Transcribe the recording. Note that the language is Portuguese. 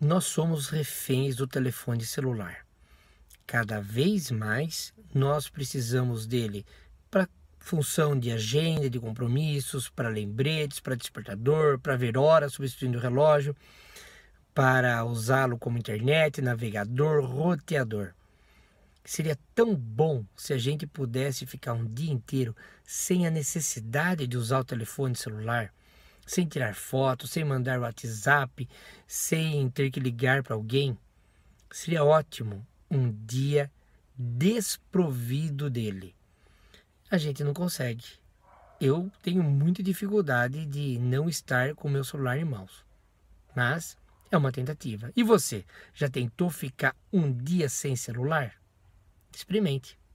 nós somos reféns do telefone celular. Cada vez mais nós precisamos dele para função de agenda, de compromissos, para lembretes, para despertador, para ver horas substituindo o relógio, para usá-lo como internet, navegador, roteador. Seria tão bom se a gente pudesse ficar um dia inteiro sem a necessidade de usar o telefone celular sem tirar foto, sem mandar WhatsApp, sem ter que ligar para alguém, seria ótimo um dia desprovido dele. A gente não consegue. Eu tenho muita dificuldade de não estar com meu celular em mãos. Mas é uma tentativa. E você, já tentou ficar um dia sem celular? Experimente.